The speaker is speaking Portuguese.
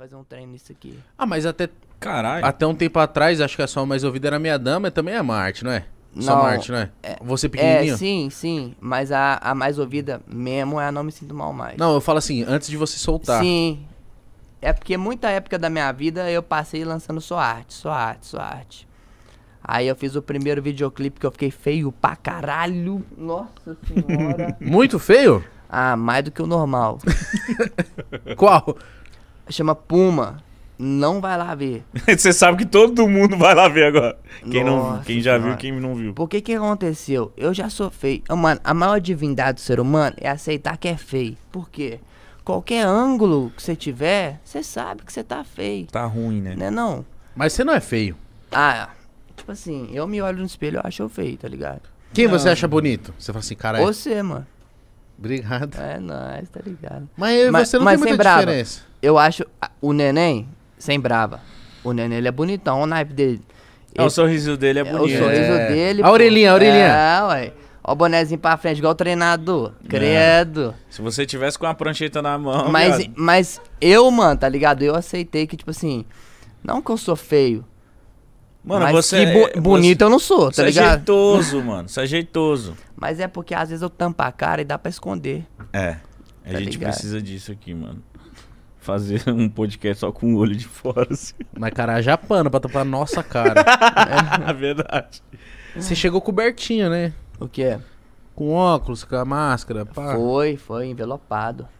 fazer um treino nisso aqui. Ah, mas até. Caralho. Até um tempo atrás, acho que a sua mais ouvida era Minha Dama, também é Marte, não é? Não, só Marte, não é? é? Você pequenininho? É, sim, sim. Mas a, a mais ouvida mesmo é a Não Me Sinto Mal Mais. Não, eu falo assim, antes de você soltar. Sim. É porque muita época da minha vida eu passei lançando só arte, só arte, só arte. Aí eu fiz o primeiro videoclipe que eu fiquei feio pra caralho. Nossa senhora. Muito feio? Ah, mais do que o normal. Qual? chama Puma. Não vai lá ver. Você sabe que todo mundo vai lá ver agora. Quem, Nossa, não, quem já mano. viu, quem não viu. Por que que aconteceu? Eu já sou feio. Ah, mano, a maior divindade do ser humano é aceitar que é feio. Por quê? Qualquer ângulo que você tiver, você sabe que você tá feio. Tá ruim, né? Né não? Mas você não é feio. Ah, tipo assim, eu me olho no espelho e acho eu feio, tá ligado? Quem não. você acha bonito? Você fala assim, cara? É você, mano. Obrigado. É nóis, tá ligado. Mas, mas você não mas tem muita é brava. diferença eu acho o neném sem brava. O neném ele é bonitão, o naipe dele. Ele, o sorriso dele é bonito. É, o sorriso é. dele. A orelhinha, a orelhinha. É, ué. Ó o bonézinho pra frente, igual o treinador. É. Credo. É. Se você tivesse com a prancheta na mão. Mas, mas eu, mano, tá ligado? Eu aceitei que, tipo assim. Não que eu sou feio. Mano, mas você. Que bo é, bonito você, eu não sou, tá você é ligado? Você é jeitoso, mano. Você é jeitoso. Mas é porque às vezes eu tampo a cara e dá pra esconder. É. A tá gente ligado? precisa disso aqui, mano fazer um podcast só com o olho de fora. Assim. Mas, cara, pra tapar a nossa cara. é verdade. Você chegou cobertinho, né? O que é? Com óculos, com a máscara, pá. Foi, foi, envelopado.